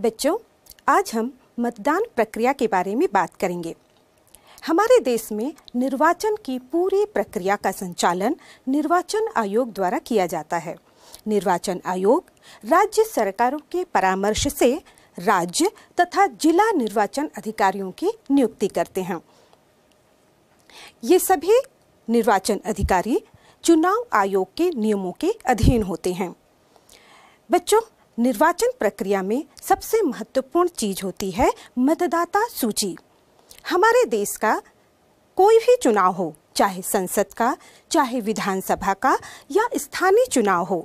बच्चों आज हम मतदान प्रक्रिया के बारे में बात करेंगे हमारे देश में निर्वाचन की पूरी प्रक्रिया का संचालन निर्वाचन आयोग द्वारा किया जाता है निर्वाचन आयोग राज्य सरकारों के परामर्श से राज्य तथा जिला निर्वाचन अधिकारियों की नियुक्ति करते हैं ये सभी निर्वाचन अधिकारी चुनाव आयोग के नियमों के अधीन होते हैं बच्चों निर्वाचन प्रक्रिया में सबसे महत्वपूर्ण चीज होती है मतदाता सूची हमारे देश का कोई भी चुनाव हो चाहे संसद का चाहे विधानसभा का या स्थानीय चुनाव हो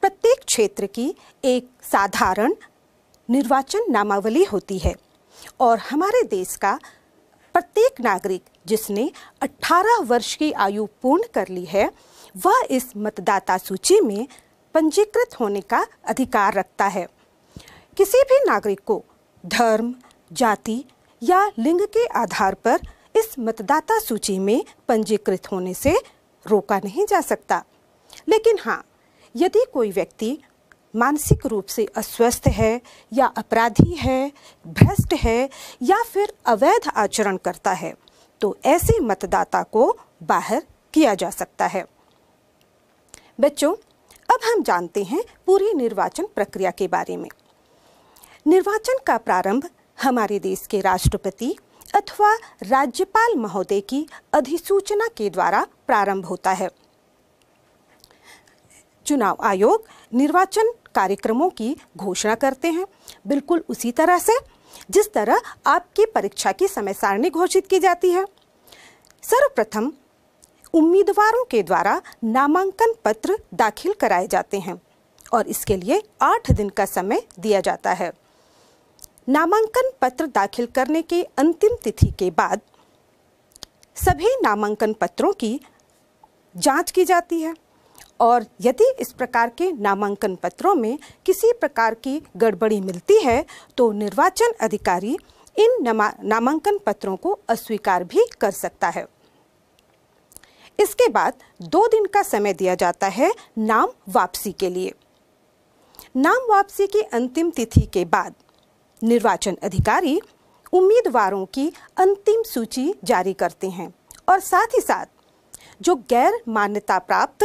प्रत्येक क्षेत्र की एक साधारण निर्वाचन नामावली होती है और हमारे देश का प्रत्येक नागरिक जिसने 18 वर्ष की आयु पूर्ण कर ली है वह इस मतदाता सूची में पंजीकृत होने का अधिकार रखता है किसी भी नागरिक को धर्म जाति या लिंग के आधार पर इस मतदाता सूची में पंजीकृत होने से रोका नहीं जा सकता लेकिन हाँ यदि कोई व्यक्ति मानसिक रूप से अस्वस्थ है या अपराधी है भ्रष्ट है या फिर अवैध आचरण करता है तो ऐसे मतदाता को बाहर किया जा सकता है बच्चों अब हम जानते हैं पूरी निर्वाचन प्रक्रिया के बारे में निर्वाचन का प्रारंभ हमारे देश के राष्ट्रपति अथवा राज्यपाल महोदय की अधिसूचना के द्वारा प्रारंभ होता है चुनाव आयोग निर्वाचन कार्यक्रमों की घोषणा करते हैं बिल्कुल उसी तरह से जिस तरह आपकी परीक्षा की समय सारणी घोषित की जाती है सर्वप्रथम उम्मीदवारों के द्वारा नामांकन पत्र दाखिल कराए जाते हैं और इसके लिए आठ दिन का समय दिया जाता है नामांकन पत्र दाखिल करने के अंतिम तिथि के बाद सभी नामांकन पत्रों की जांच की जाती है और यदि इस प्रकार के नामांकन पत्रों में किसी प्रकार की गड़बड़ी मिलती है तो निर्वाचन अधिकारी इन नामांकन पत्रों को अस्वीकार भी कर सकता है इसके बाद दो दिन का समय दिया जाता है नाम वापसी के लिए नाम वापसी की अंतिम तिथि के बाद निर्वाचन अधिकारी उम्मीदवारों की अंतिम सूची जारी करते हैं और साथ ही साथ जो गैर मान्यता प्राप्त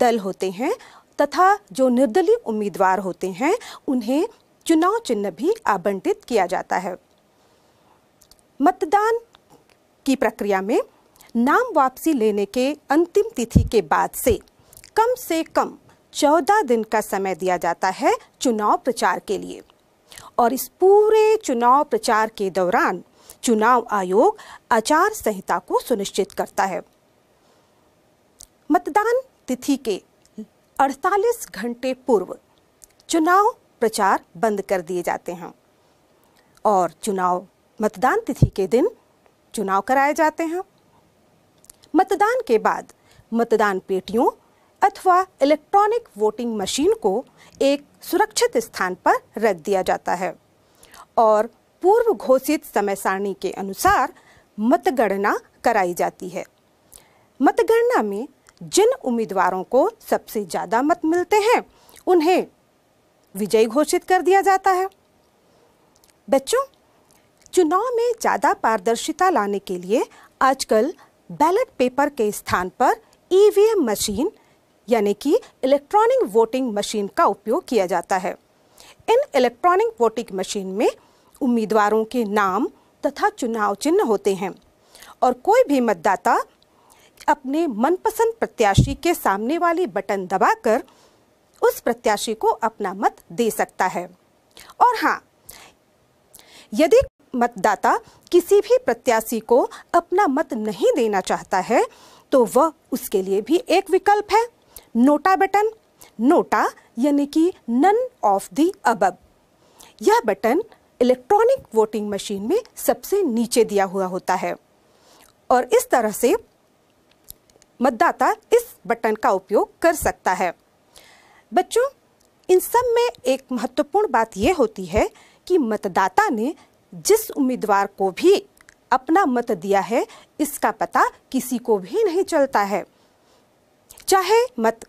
दल होते हैं तथा जो निर्दलीय उम्मीदवार होते हैं उन्हें चुनाव चिन्ह भी आवंटित किया जाता है मतदान की प्रक्रिया में नाम वापसी लेने के अंतिम तिथि के बाद से कम से कम चौदह दिन का समय दिया जाता है चुनाव प्रचार के लिए और इस पूरे चुनाव प्रचार के दौरान चुनाव आयोग आचार संहिता को सुनिश्चित करता है मतदान तिथि के 48 घंटे पूर्व चुनाव प्रचार बंद कर दिए जाते हैं और चुनाव मतदान तिथि के दिन चुनाव कराए जाते हैं मतदान के बाद मतदान पेटियों अथवा इलेक्ट्रॉनिक वोटिंग मशीन को एक सुरक्षित स्थान पर रख दिया जाता है और पूर्व घोषित समय सारणी के अनुसार मतगणना कराई जाती है मतगणना में जिन उम्मीदवारों को सबसे ज़्यादा मत मिलते हैं उन्हें विजयी घोषित कर दिया जाता है बच्चों चुनाव में ज़्यादा पारदर्शिता लाने के लिए आजकल बैलेट पेपर के स्थान पर ईवीएम मशीन यानी कि इलेक्ट्रॉनिक वोटिंग मशीन का उपयोग किया जाता है इन इलेक्ट्रॉनिक वोटिंग मशीन में उम्मीदवारों के नाम तथा चुनाव चिन्ह होते हैं और कोई भी मतदाता अपने मनपसंद प्रत्याशी के सामने वाली बटन दबाकर उस प्रत्याशी को अपना मत दे सकता है और हाँ यदि मतदाता किसी भी प्रत्याशी को अपना मत नहीं देना चाहता है तो वह उसके लिए भी एक विकल्प है नोटा बटन नोटा यानी कि नन ऑफ दी अबब यह बटन इलेक्ट्रॉनिक वोटिंग मशीन में सबसे नीचे दिया हुआ होता है और इस तरह से मतदाता इस बटन का उपयोग कर सकता है बच्चों इन सब में एक महत्वपूर्ण बात यह होती है कि मतदाता ने जिस उम्मीदवार को भी अपना मत दिया है इसका पता किसी को भी नहीं चलता है चाहे मत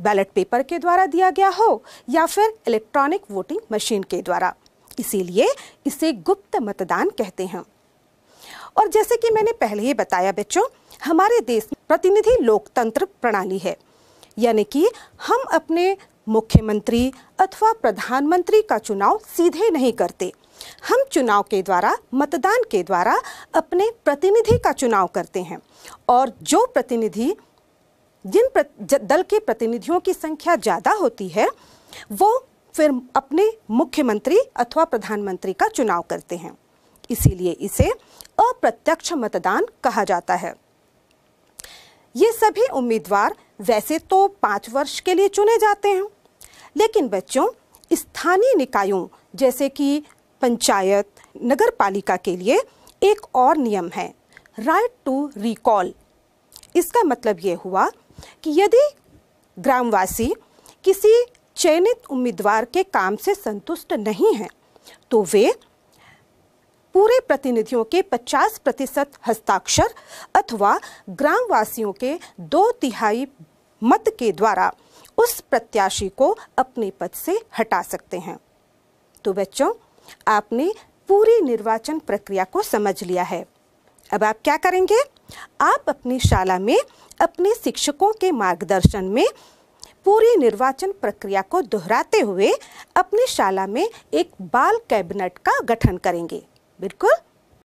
बैलेट पेपर के द्वारा दिया गया हो या फिर इलेक्ट्रॉनिक वोटिंग मशीन के द्वारा इसीलिए इसे गुप्त मतदान कहते हैं और जैसे कि मैंने पहले ही बताया बच्चों हमारे देश में प्रतिनिधि लोकतंत्र प्रणाली है यानी कि हम अपने मुख्यमंत्री अथवा प्रधानमंत्री का चुनाव सीधे नहीं करते हम चुनाव के द्वारा मतदान के द्वारा अपने प्रतिनिधि का चुनाव करते हैं और जो प्रतिनिधि जिन प्र, ज, दल के प्रतिनिधियों की संख्या ज़्यादा होती है वो फिर अपने मुख्यमंत्री अथवा प्रधानमंत्री का चुनाव करते हैं इसीलिए इसे अप्रत्यक्ष मतदान कहा जाता है ये सभी उम्मीदवार वैसे तो पाँच वर्ष के लिए चुने जाते हैं लेकिन बच्चों स्थानीय निकायों जैसे कि पंचायत नगर पालिका के लिए एक और नियम है राइट टू रिकॉल इसका मतलब ये हुआ कि यदि ग्रामवासी किसी चयनित उम्मीदवार के काम से संतुष्ट नहीं हैं तो वे पूरे प्रतिनिधियों के 50 प्रतिशत हस्ताक्षर अथवा ग्रामवासियों के दो तिहाई मत के द्वारा उस प्रत्याशी को अपने पद से हटा सकते हैं तो बच्चों आपने पूरी निर्वाचन प्रक्रिया को समझ लिया है अब आप क्या करेंगे आप अपनी शाला में अपने शिक्षकों के मार्गदर्शन में पूरी निर्वाचन प्रक्रिया को दोहराते हुए अपनी शाला में एक बाल कैबिनेट का गठन करेंगे बिल्कुल